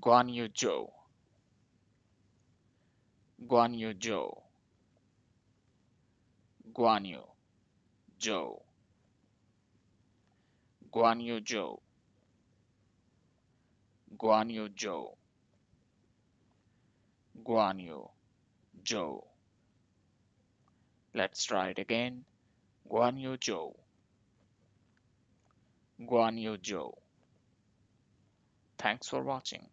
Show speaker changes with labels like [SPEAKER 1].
[SPEAKER 1] Guan Yu Zhou. Guan Yu Zhou. Guan Yu Zhou. Guan Yu Zhou. Guan Yu Zhou. Guan Yu Zhou. Let's try it again. Guan Yu Zhou. Guan Yu Zhou. Thanks for watching.